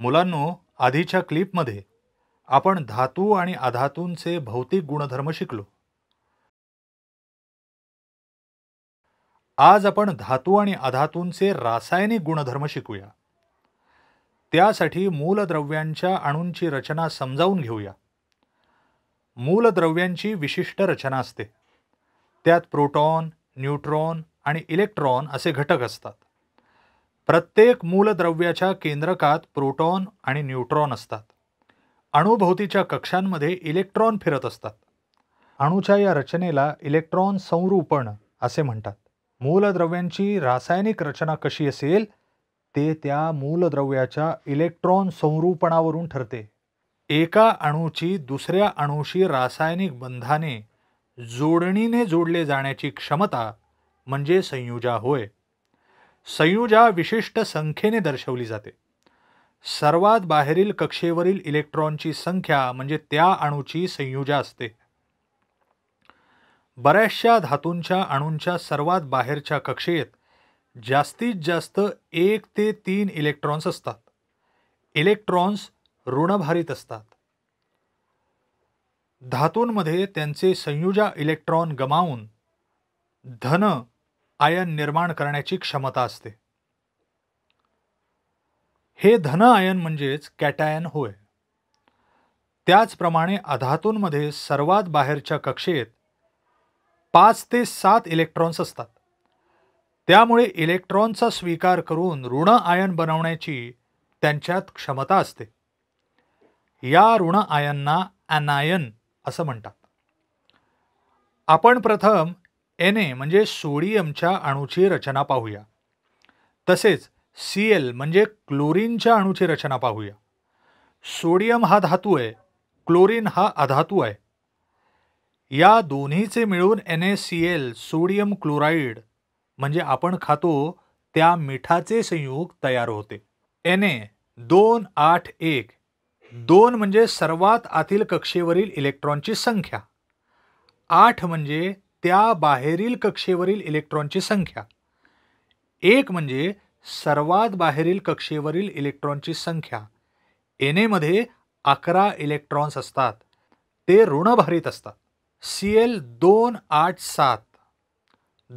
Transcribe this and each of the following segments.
मुलांनो आधीच्या क्लिपमध्ये आपण धातू आणि अधातूंचे भौतिक गुणधर्म शिकलो आज आपण धातू आणि अधातूंचे रासायनिक गुणधर्म शिकूया त्यासाठी मूलद्रव्यांच्या अणूंची रचना समजावून घेऊया मूलद्रव्यांची विशिष्ट रचना असते त्यात प्रोटॉन न्यूट्रॉन आणि इलेक्ट्रॉन असे घटक असतात प्रत्येक मूलद्रव्याच्या केंद्रकात प्रोटॉन आणि न्यूट्रॉन असतात अणुभोवतीच्या कक्षांमध्ये इलेक्ट्रॉन फिरत असतात अणूच्या या रचनेला इलेक्ट्रॉन संरूपण असे म्हणतात मूलद्रव्यांची रासायनिक रचना कशी असेल ते त्या मूलद्रव्याच्या इलेक्ट्रॉन संरूपणावरून ठरते एका अणूची दुसऱ्या अणूशी रासायनिक बंधाने जोडणीने जोडले जाण्याची क्षमता म्हणजे संयुजा होय संयुजा विशिष्ट संख्येने दर्शवली जाते सर्वात बाहेरील कक्षेवरील इलेक्ट्रॉनची संख्या म्हणजे त्या अणूची संयुजा असते बऱ्याचशा धातूंच्या अणूंच्या सर्वात बाहेरच्या कक्षेत जास्तीत जास्त एक ते तीन इलेक्ट्रॉन्स असतात इलेक्ट्रॉन्स ऋणभारित असतात धातूंमध्ये त्यांचे संयुजा इलेक्ट्रॉन गमावून धन आयन निर्माण करण्याची क्षमता असते हे धन आयन म्हणजेच कॅटायन होय त्याचप्रमाणे अधातूंमध्ये सर्वात बाहेरच्या कक्षेत पाच ते सात इलेक्ट्रॉन्स असतात त्यामुळे इलेक्ट्रॉनचा स्वीकार करून ऋण आयन बनवण्याची त्यांच्यात क्षमता असते या ऋण आयनना अनायन असं म्हणतात आपण प्रथम एन ए म्हणजे सोडियमच्या अणूची रचना पाहूया तसेच सी एल म्हणजे क्लोरीनच्या अणूची रचना पाहूया सोडियम हा धातू आहे क्लोरीन हा अधातू आहे या दोन्हीचे मिळून N A C L sodium chloride म्हणजे आपण खातो त्या मिठाचे संयुग तयार होते एन ए दोन आठ एक दोन म्हणजे सर्वात आतील कक्षेवरील इलेक्ट्रॉनची संख्या आठ म्हणजे त्या बाहेरील कक्षेवरील इलेक्ट्रॉनची संख्या एक म्हणजे सर्वात बाहेरील कक्षेवरील इलेक्ट्रॉनची संख्या एन एमध्ये अकरा इलेक्ट्रॉन्स असतात ते ऋणभारित असतात सी एल दोन आठ सात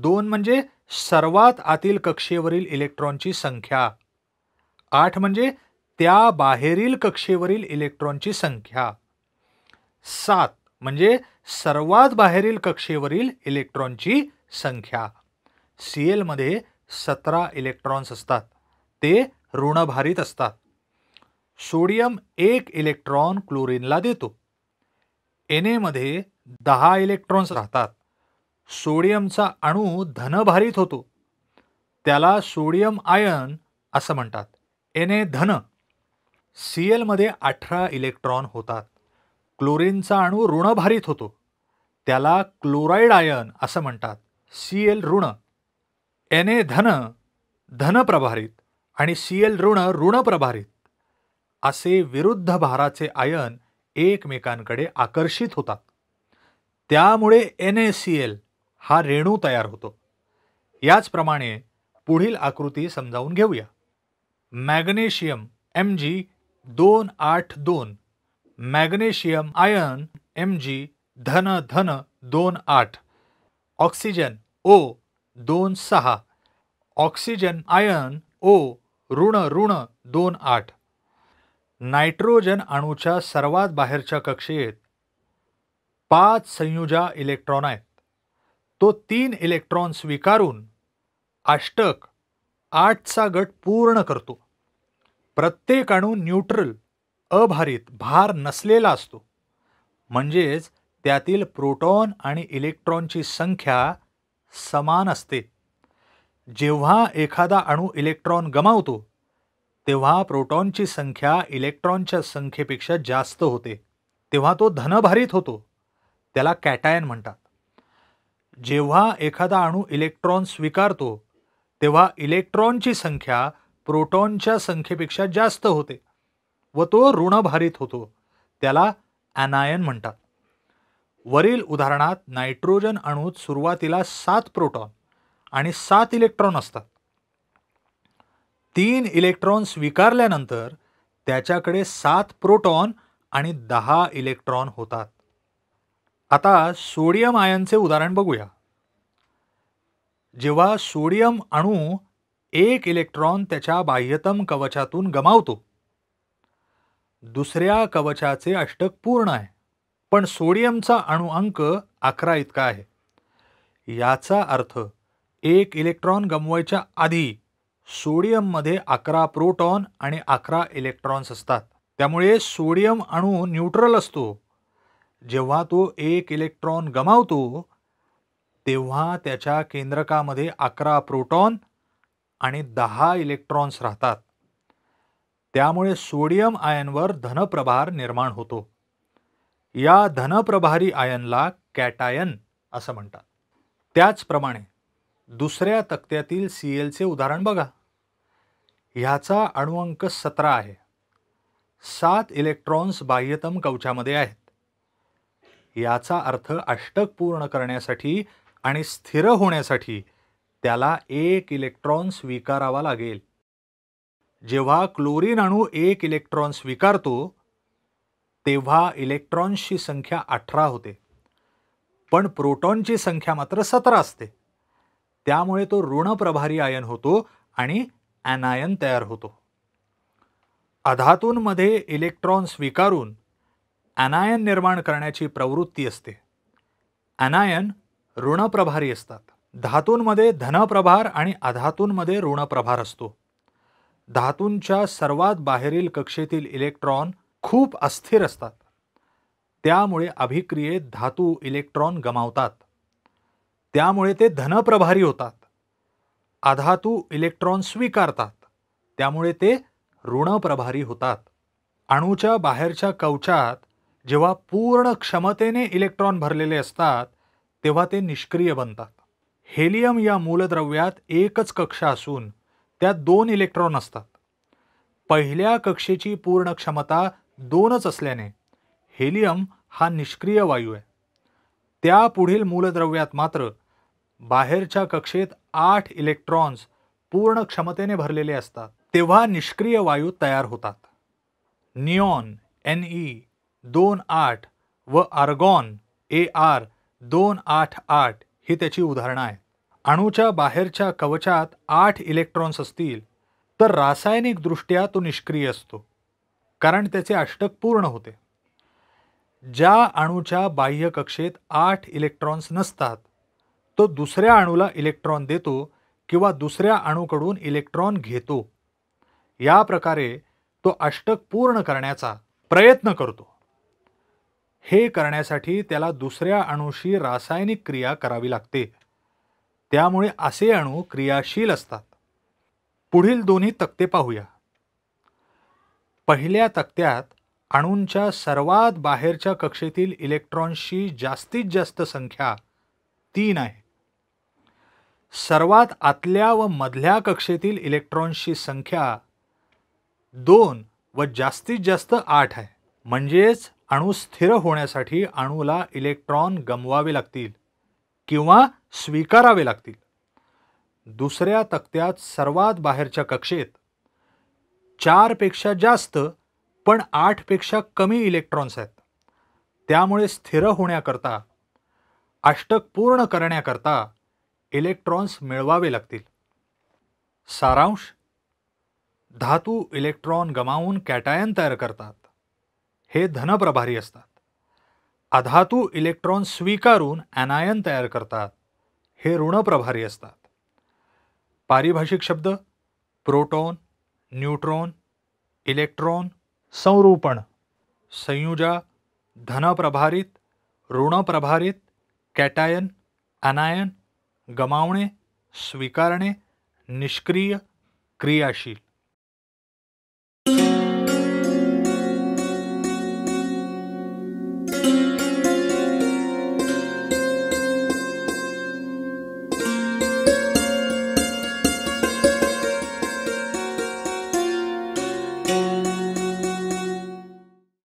दोन म्हणजे सर्वात आतील कक्षेवरील इलेक्ट्रॉनची संख्या आठ म्हणजे त्या बाहेरील कक्षेवरील इलेक्ट्रॉनची संख्या सात म्हणजे सर्वात बाहेरील कक्षेवरील इलेक्ट्रॉनची संख्या सी एलमध्ये सतरा इलेक्ट्रॉन्स असतात ते ऋणभारित असतात सोडियम एक इलेक्ट्रॉन क्लोरीनला देतो एन एमध्ये दहा इलेक्ट्रॉन्स राहतात सोडियमचा अणू धनभारित होतो त्याला सोडियम आयन असं म्हणतात एन ए धन सी एलमध्ये अठरा इलेक्ट्रॉन होतात क्लोरीनचा अणू ऋणभारित होतो त्याला क्लोराईड आयन असं म्हणतात सी एल ऋण एन ए धन धनप्रभारित आणि सी एल ऋण ऋणप्रभारित असे विरुद्ध भाराचे आयन एकमेकांकडे आकर्षित होतात त्यामुळे एन ए सी एल हा रेणू तयार होतो याचप्रमाणे पुढील आकृती समजावून घेऊया मॅग्नेशियम एम जी दोन आठ दोन मॅग्नेशियम आयन, एम जी धन धन दोन आठ ऑक्सिजन ओ दोन सहा ऑक्सिजन आयन ओ ऋण ऋण दोन आठ नायट्रोजन अणूच्या सर्वात बाहेरच्या कक्षेत पाच संयुजा इलेक्ट्रॉन आहेत तो तीन इलेक्ट्रॉन स्वीकारून अष्टक आठचा गट पूर्ण करतो प्रत्येक अणू न्यूट्रल अभारित भार नसलेला असतो म्हणजेच त्यातील प्रोटॉन आणि इलेक्ट्रॉनची संख्या समान असते जेव्हा एखादा अणू इलेक्ट्रॉन गमावतो तेव्हा प्रोटॉनची संख्या इलेक्ट्रॉनच्या संख्येपेक्षा जास्त होते तेव्हा तो धनभारित होतो त्याला कॅटायन म्हणतात जेव्हा एखादा अणू इलेक्ट्रॉन स्वीकारतो तेव्हा इलेक्ट्रॉनची संख्या प्रोटॉनच्या संख्येपेक्षा जास्त होते व तो ऋणभारित होतो त्याला ॲनायन म्हणतात वरील उदाहरणात नायट्रोजन अणूत सुरुवातीला सात प्रोटॉन आणि सात इलेक्ट्रॉन असतात तीन इलेक्ट्रॉन स्वीकारल्यानंतर त्याच्याकडे सात प्रोटॉन आणि दहा इलेक्ट्रॉन होतात आता सोडियम आयनचे उदाहरण बघूया जेव्हा सोडियम अणू एक इलेक्ट्रॉन त्याच्या बाह्यतम कवचातून गमावतो दुसऱ्या कवचाचे अष्टक पूर्ण आहे पण सोडियमचा अणुअंक अकरा इतका आहे याचा अर्थ एक इलेक्ट्रॉन गमवायच्या आधी सोडियममध्ये अकरा प्रोटॉन आणि अकरा इलेक्ट्रॉन्स असतात त्यामुळे सोडियम अणू न्यूट्रल असतो जेव्हा तो एक इलेक्ट्रॉन गमावतो तेव्हा त्याच्या केंद्रकामध्ये अकरा प्रोटॉन आणि दहा इलेक्ट्रॉन्स राहतात त्यामुळे सोडियम आयनवर धनप्रभार निर्माण होतो या धनप्रभारी आयनला कॅटायन असं म्हणतात त्याचप्रमाणे दुसऱ्या तक्त्यातील सी एलचे उदाहरण बघा ह्याचा अणुअंक सतरा आहे सात इलेक्ट्रॉन्स बाह्यतम कवचामध्ये आहेत याचा अर्थ अष्टक पूर्ण करण्यासाठी आणि स्थिर होण्यासाठी त्याला एक इलेक्ट्रॉन स्वीकारावा लागेल जेव्हा क्लोरीन अणू एक इलेक्ट्रॉन स्वीकारतो तेव्हा इलेक्ट्रॉन्सची संख्या अठरा होते पण प्रोटॉनची संख्या मात्र सतरा असते त्यामुळे तो ऋण प्रभारी आयन होतो आणि ॲनायन तयार होतो अधातूंमध्ये इलेक्ट्रॉन स्वीकारून ॲनायन निर्माण करण्याची प्रवृत्ती असते ॲनायन ऋणप्रभारी असतात धातूंमध्ये धनप्रभार आणि अधातूंमध्ये ऋणप्रभार असतो धातूंच्या सर्वात बाहेरील कक्षेतील इलेक्ट्रॉन खूप अस्थिर असतात त्यामुळे अभिक्रियेत धातू इलेक्ट्रॉन गमावतात त्यामुळे ते धनप्रभारी होतात अधातू इलेक्ट्रॉन स्वीकारतात त्यामुळे ते ऋणप्रभारी होतात अणूच्या बाहेरच्या कवचात जेव्हा पूर्ण क्षमतेने इलेक्ट्रॉन भरलेले असतात तेव्हा ते निष्क्रिय बनतात हेलियम या मूलद्रव्यात एकच कक्षा असून त्यात दोन इलेक्ट्रॉन असतात पहिल्या कक्षेची पूर्ण क्षमता दोनच असल्याने हेलियम हा निष्क्रिय वायू आहे त्या पुढील मूलद्रव्यात मात्र बाहेरच्या कक्षेत आठ इलेक्ट्रॉन्स पूर्ण क्षमतेने भरलेले असतात तेव्हा निष्क्रिय वायू तयार होतात नियॉन एन ई दोन आठ व आर्गॉन ए आर दोन आठ आठ ही त्याची उदाहरणं आहेत अणूच्या बाहेरच्या कवचात आठ इलेक्ट्रॉन्स असतील तर रासायनिकदृष्ट्या तो निष्क्रिय असतो कारण त्याचे अष्टक पूर्ण होते ज्या अणूच्या बाह्य कक्षेत आठ इलेक्ट्रॉन्स नसतात तो दुसऱ्या अणूला इलेक्ट्रॉन देतो किंवा दुसऱ्या अणूकडून इलेक्ट्रॉन घेतो या प्रकारे तो अष्टक पूर्ण करण्याचा प्रयत्न करतो हे करण्यासाठी त्याला दुसऱ्या अणूशी रासायनिक क्रिया करावी लागते त्यामुळे असे अणू क्रियाशील असतात पुढील दोन्ही तक्ते पाहूया पहिल्या तक्त्यात अणूंच्या सर्वात बाहेरच्या कक्षेतील इलेक्ट्रॉन्सची जास्तीत जास्त संख्या तीन आहे सर्वात आतल्या व मधल्या कक्षेतील इलेक्ट्रॉन्सची संख्या दोन व जास्तीत जास्त आठ आहे म्हणजेच अणू स्थिर होण्यासाठी अणूला इलेक्ट्रॉन गमवावे लागतील किंवा स्वीकारावे लागतील दुसऱ्या तक्त्यात सर्वात बाहेरच्या कक्षेत चारपेक्षा जास्त पण आठपेक्षा कमी इलेक्ट्रॉन्स आहेत त्यामुळे स्थिर होण्याकरता अष्टक पूर्ण करण्याकरता इलेक्ट्रॉन्स मिळवावे लागतील सारांश धातू इलेक्ट्रॉन गमावून कॅटायन तयार करतात हे धनप्रभारी असतात अधातू इलेक्ट्रॉन स्वीकारून अनायन तयार करतात हे ऋणप्रभारी असतात पारिभाषिक शब्द प्रोटॉन न्यूट्रॉन इलेक्ट्रॉन संरूपण संयुजा धनप्रभारित ऋणप्रभारित कॅटायन अनायन गमावणे स्वीकारणे निष्क्रिय क्रियाशील